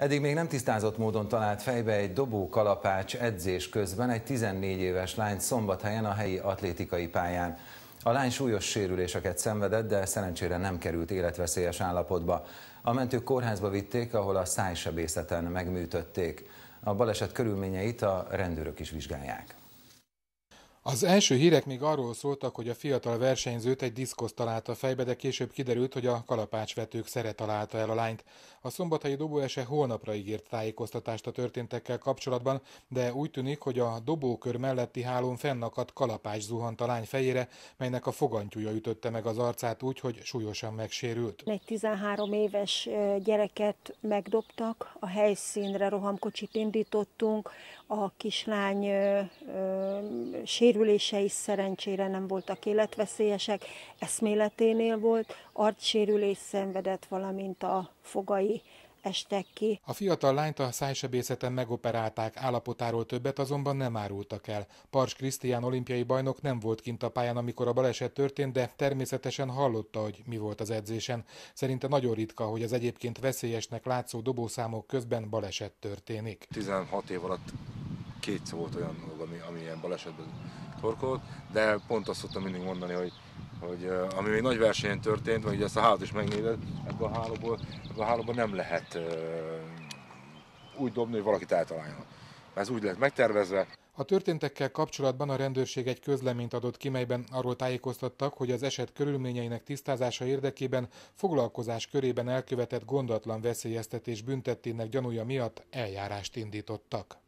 Eddig még nem tisztázott módon talált fejbe egy kalapács edzés közben egy 14 éves lány szombathelyen a helyi atlétikai pályán. A lány súlyos sérüléseket szenvedett, de szerencsére nem került életveszélyes állapotba. A mentők kórházba vitték, ahol a szájsebészeten megműtötték. A baleset körülményeit a rendőrök is vizsgálják. Az első hírek még arról szóltak, hogy a fiatal versenyzőt egy diszkosz találta fejbe, de később kiderült, hogy a kalapácsvetők szere találta el a lányt. A szombathelyi dobóese holnapra ígért tájékoztatást a történtekkel kapcsolatban, de úgy tűnik, hogy a dobókör melletti hálón fennakadt kalapács zuhant a lány fejére, melynek a fogantyúja ütötte meg az arcát úgy, hogy súlyosan megsérült. Egy 13 éves gyereket megdobtak, a helyszínre rohamkocsit indítottunk, a kislány sérült sérülései szerencsére nem voltak életveszélyesek, eszméleténél volt, arcsérülés szenvedett, valamint a fogai estek ki. A fiatal lányt a szájsebészeten megoperálták, állapotáról többet azonban nem árultak el. Pars Krisztián olimpiai bajnok nem volt kint a pályán, amikor a baleset történt, de természetesen hallotta, hogy mi volt az edzésen. Szerinte nagyon ritka, hogy az egyébként veszélyesnek látszó dobószámok közben baleset történik. 16 év alatt kétszer volt olyan, ami, ami ilyen balesetben torkolót, de pont azt szoktam mindig mondani, hogy, hogy ami még nagy versenyen történt, vagy ezt a hálót is megnézed, ebben a hálóból, ebben a hálóból nem lehet úgy dobni, hogy valakit eltaláljon. Ez úgy lett megtervezve. A történtekkel kapcsolatban a rendőrség egy közleményt adott ki, melyben arról tájékoztattak, hogy az eset körülményeinek tisztázása érdekében foglalkozás körében elkövetett gondatlan veszélyeztetés büntettének gyanúja miatt eljárást indítottak.